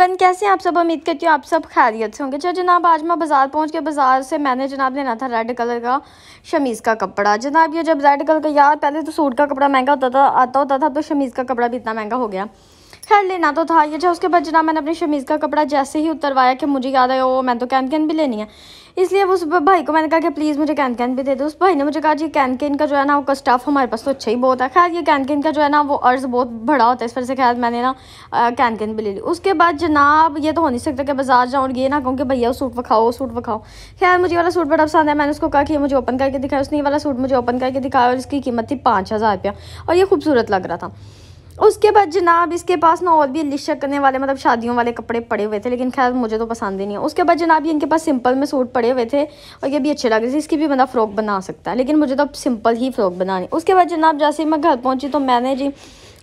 everyone कैसे हैं आप सब उम्मीद करती हूँ आप सब खैरियत से होंगे चलो जनाब आज मैं बाज़ार पहुँच के बाज़ार से मैंने जनाब लेना था रेड कलर का शमीज़ का कपड़ा जनाब ये जब रेड कलर का यार पहले तो सूट का कपड़ा महंगा होता था आता होता था तो शमीज़ का कपड़ा भी इतना महंगा हो गया थर्ड लेना तो था ये अच्छा उसके बाद जना मैंने अपनी शमीज़ का कपड़ा जैसे ही उतरवाया कि मुझे याद आया वो मैं तो कैन कैन भी लेनी है इसलिए उस भाई को मैंने कहा कि प्लीज़ मुझे कैन कैन भी दे दो उस भाई ने मुझे कहा जी कैन कैन का जो है ना वो स्टाफ हमारे पास तो अच्छा ही बहुत है खैर ये कैन कैन का जो है ना वो अर्ज़ बहुत बड़ा होता है इस वजह से खैर मैंने ना कैन कैन भी ले ली उसके बाद जनाब ये तो हो नहीं सकता कि बाजार जाऊँ और ये ना कहूँ कि भैया सूट वखाओ सूट वखाओ खैर मुझे वाला सूट बड़ा पसंद है मैंने उसको कहा कि मुझे ओपन करके दिखाया उसने वाला सूट मुझे ओपन करके दिखाया और इसकी कीमत थी पाँच हज़ार रुपया और ये खूबसूरत लग रहा था उसके बाद जनाब इसके पास ना और भी लिशक करने वाले मतलब शादियों वाले कपड़े पड़े हुए थे लेकिन खैर मुझे तो पसंद ही नहीं है उसके बाद जनाब ये इनके पास सिंपल में सूट पड़े हुए थे और ये भी अच्छे लग रहे थे इसकी भी बंदा फ़्रॉक बना सकता है लेकिन मुझे तो सिंपल ही फ़्रॉक बनानी उसके बाद जनाब जैसे मैं घर पहुँची तो मैंने जी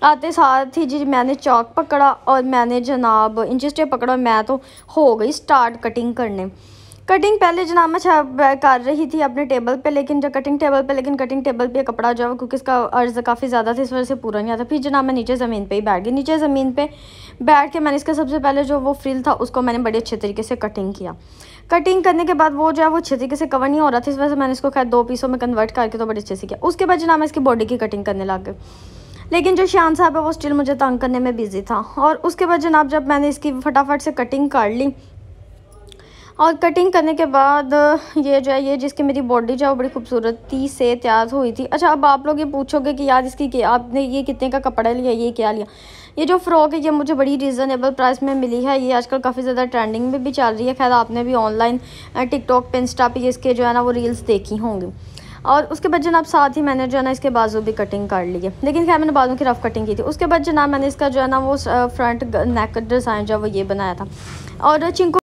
आते साथ ही जी मैंने चौक पकड़ा और मैंने जनाब इंचस्टे पकड़ा मैं तो हो गई स्टार्ट कटिंग करने कटिंग पहले जनाब मैं कर रही थी अपने टेबल पे लेकिन जब कटिंग टेबल पे लेकिन कटिंग टेबल पे कपड़ा जो है क्योंकि इसका अर्ज़ काफ़ी ज़्यादा था इस वजह से पूरा नहीं आता फिर जनाब मैं नीचे ज़मीन पे ही बैठ गई नीचे ज़मीन पे बैठ के मैंने इसका सबसे पहले जो वो फ्रिल था उसको मैंने बड़े अच्छे तरीके से कटिंग किया कटिंग करने के बाद वो जो है वो अच्छे तरीके से कवर नहीं हो रहा था इस वजह से मैंने इसको खैर दो पीसों में कन्वर्ट करके तो बड़े अच्छे से किया उसके बाद जनाब मैं इसकी बॉडी की कटिंग करने लग गई लेकिन जो शान साहब है वो स्टिल मुझे तंग करने में बिज़ी था और उसके बाद जनाब जब मैंने इसकी फटाफट से कटिंग कर ली और कटिंग करने के बाद ये जो है ये जिसकी मेरी बॉडी जो है बड़ी खूबसूरती से तैयार हुई थी अच्छा अब आप लोग ये पूछोगे कि यार इसकी कि आपने ये कितने का कपड़ा लिया ये क्या लिया ये जो फ़्रॉक है ये मुझे बड़ी रीज़नेबल प्राइस में मिली है ये आजकल काफ़ी ज़्यादा ट्रेंडिंग में भी चल रही है खैर आपने भी ऑनलाइन टिकटॉक पे इंस्टा पे इसके जो है ना वो रील्स देखी होंगी और उसके बाद जना साथ ही मैंने जो है ना इसके बाजू भी कटिंग कर ली है लेकिन खैर मैंने बाजू की रफ़ कटिंग की थी उसके बाद जना मैंने इसका जो है ना वो फ्रंट नेक डिज़ाइन जो है वो ये बनाया था और चिंको